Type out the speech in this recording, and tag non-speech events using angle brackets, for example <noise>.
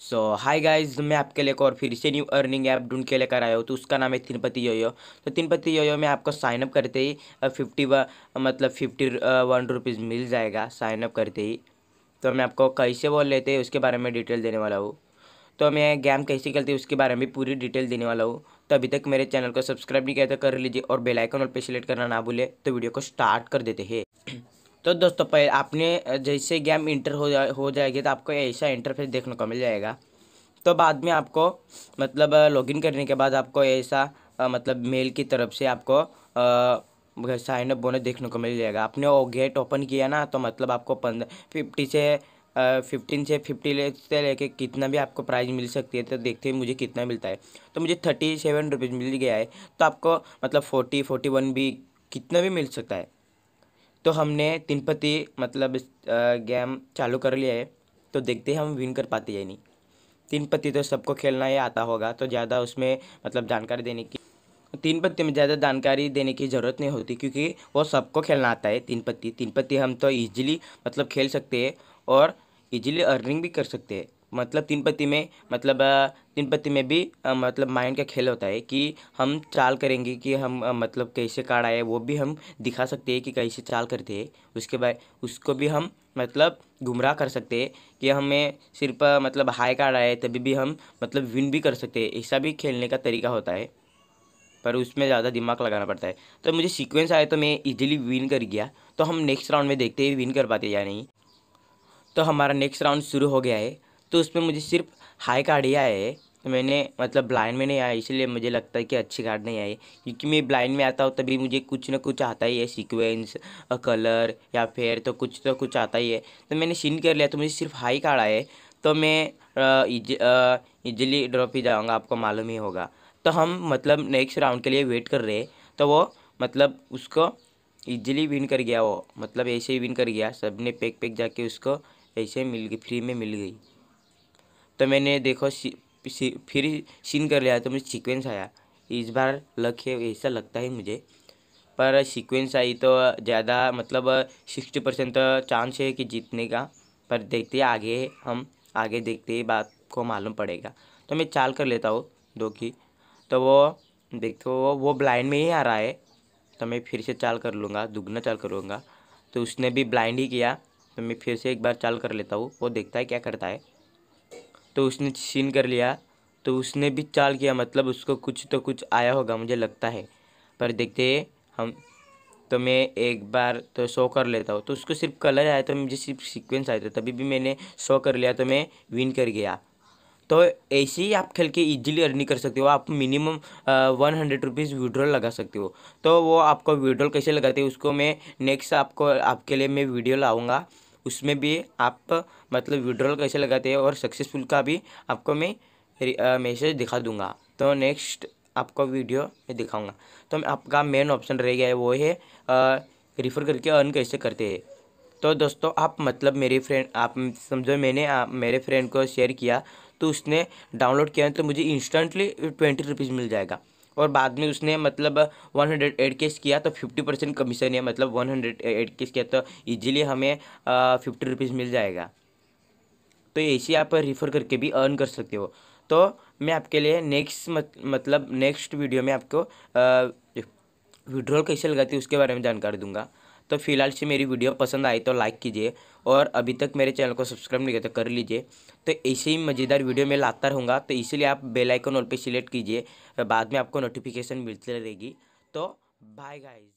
सो hi guys मैं आपके लिए एक और फिर से न्यू अर्निंग ऐप ढूंढ के लेकर आया हूँ तो उसका नाम है तिनपति योयो तो तिनपति योयो में आपको साइनअप करते ही फिफ्टी व मतलब फिफ्टी वन रुपीज़ मिल जाएगा साइनअप करते ही तो मैं आपको कैसे बोल लेते हैं उसके बारे में डिटेल देने वाला हूँ तो मैं गेम कैसे खेलती हूँ उसके बारे में पूरी डिटेल देने वाला हूँ तो अभी तक मेरे चैनल को सब्सक्राइब नहीं किया तो कर लीजिए और बेल आइकन और पे सिलेक्ट करना ना भूले तो वीडियो को स्टार्ट कर देते हैं <clears throat> तो दोस्तों पहले आपने जैसे गेम इंटर हो जा हो जाएगी तो आपको ऐसा इंटरफेस देखने को मिल जाएगा तो बाद में आपको मतलब लॉगिन करने के बाद आपको ऐसा मतलब मेल की तरफ से आपको साइनअप बोनस देखने को मिल जाएगा आपने वो गेट ओपन किया ना तो मतलब आपको पंद्रह फिफ्टी से फिफ्टीन से फिफ्टी ले से लेके कितना भी आपको प्राइज़ मिल सकती है तो देखते हैं मुझे कितना मिलता है तो मुझे थर्टी सेवन रुपीज़ मिल गया है तो आपको मतलब फोर्टी फोर्टी वन भी कितना भी मिल सकता है तो हमने तिनपति मतलब गेम चालू कर लिया है तो देखते हैं हम विन कर पाते या नहीं तीन पत्ती तो सबको खेलना ही आता होगा तो ज़्यादा उसमें मतलब जानकारी देने की तीन पत्ती में ज़्यादा जानकारी देने की ज़रूरत नहीं होती क्योंकि वो सबको खेलना आता है तीन पत्ती तीन पत्ती हम तो ईजिली मतलब खेल सकते हैं और इजीली अर्निंग भी कर सकते हैं मतलब तीन पत्ती में मतलब तीन पत्ती में भी मतलब माइंड का खेल होता है कि हम चाल करेंगे कि हम मतलब कैसे कार्ड आए वो भी हम दिखा सकते हैं कि कैसे चाल करते हैं उसके बाद उसको भी हम मतलब गुमराह कर सकते हैं कि हमें सिर्फ मतलब हाई कार्ड आए तभी भी हम मतलब विन भी कर सकते हैं ऐसा भी खेलने का तरीका होता है पर उसमें ज़्यादा दिमाग लगाना पड़ता है तो मुझे सिक्वेंस आया तो मैं इजिली विन कर गया तो हम नेक्स्ट राउंड में देखते हैं विन कर पाते या नहीं तो हमारा नेक्स्ट राउंड शुरू हो गया है तो उसमें मुझे सिर्फ हाई कार्ड ही आया है तो मैंने मतलब ब्लाइंड में नहीं आया इसलिए मुझे लगता है कि अच्छी कार्ड नहीं आई क्योंकि मैं ब्लाइंड में आता हूँ तभी मुझे कुछ ना कुछ आता ही है सीक्वेंस कलर या फिर तो कुछ तो कुछ आता ही है तो मैंने सीन कर लिया तो मुझे सिर्फ हाई कार्ड आए तो मैं इजिली ड्रॉप ही जाऊँगा आपको मालूम ही होगा तो हम मतलब नेक्स्ट राउंड के लिए वेट कर रहे हैं तो वो मतलब उसको ईजिली विन कर गया वो मतलब ऐसे ही विन कर गया सब ने पेक पेक जाके उसको ऐसे मिल गई फ्री में मिल गई तो मैंने देखो फिर सीन कर लिया तो मुझे सीक्वेंस आया इस बार लक है ऐसा लगता है मुझे पर सीक्वेंस आई तो ज़्यादा मतलब सिक्सटी परसेंट चांस है कि जीतने का पर देखते आगे हम आगे देखते ही बात को मालूम पड़ेगा तो मैं चाल कर लेता हूँ दो की तो वो देखो वो वो ब्लाइंड में ही आ रहा है तो मैं फिर से चाल कर लूँगा दुगना चाल करूँगा तो उसने भी ब्लाइंड ही किया तो मैं फिर से एक बार चाल कर लेता हूँ वो देखता है क्या करता है तो उसने छीन कर लिया तो उसने भी चाल किया मतलब उसको कुछ तो कुछ आया होगा मुझे लगता है पर देखते हम तो मैं एक बार तो शो कर लेता हूँ तो उसको सिर्फ कलर आया तो मुझे सिर्फ सीक्वेंस आया था तभी भी मैंने शो कर लिया तो मैं विन कर गया तो ऐसे ही आप खेल के इजीली अर्निंग कर सकते हो आप minimum one hundred rupees withdrawal लगा सकते हो तो वो आपको विड्रॉल कैसे लगाते हैं उसको मैं नेक्स्ट आपको आपके लिए मैं वीडियो लाऊँगा उसमें भी आप मतलब विड्रॉल कैसे लगाते हैं और सक्सेसफुल का भी आपको मैं मैसेज दिखा दूंगा तो नेक्स्ट आपको वीडियो मैं दिखाऊंगा तो आपका मेन ऑप्शन रह गया है वो है रिफ़र करके अर्न कैसे करते हैं तो दोस्तों आप मतलब मेरे फ्रेंड आप समझो मैंने आप, मेरे फ्रेंड को शेयर किया तो उसने डाउनलोड किया तो मुझे इंस्टेंटली ट्वेंटी रुपीज़ मिल जाएगा और बाद में उसने मतलब वन हंड्रेड एड केस किया तो फिफ्टी परसेंट कमीशन है मतलब वन हंड्रेड एड केस किया तो ईजिली हमें फिफ्टी रुपीज़ मिल जाएगा तो ऐसे आप रिफ़र करके भी अर्न कर सकते हो तो मैं आपके लिए नेक्स्ट मत, मतलब नेक्स्ट वीडियो में आपको विड्रॉल कैसे लगाती है उसके बारे में जानकारी दूंगा तो फिलहाल से मेरी वीडियो पसंद आई तो लाइक कीजिए और अभी तक मेरे चैनल को सब्सक्राइब नहीं किया तो कर लीजिए तो ऐसे ही मज़ेदार वीडियो मैं लाता रहूँगा तो इसीलिए आप बेलाइकन ऑल पे सिलेक्ट कीजिए बाद में आपको नोटिफिकेशन मिलती रहेगी तो बाय गाइज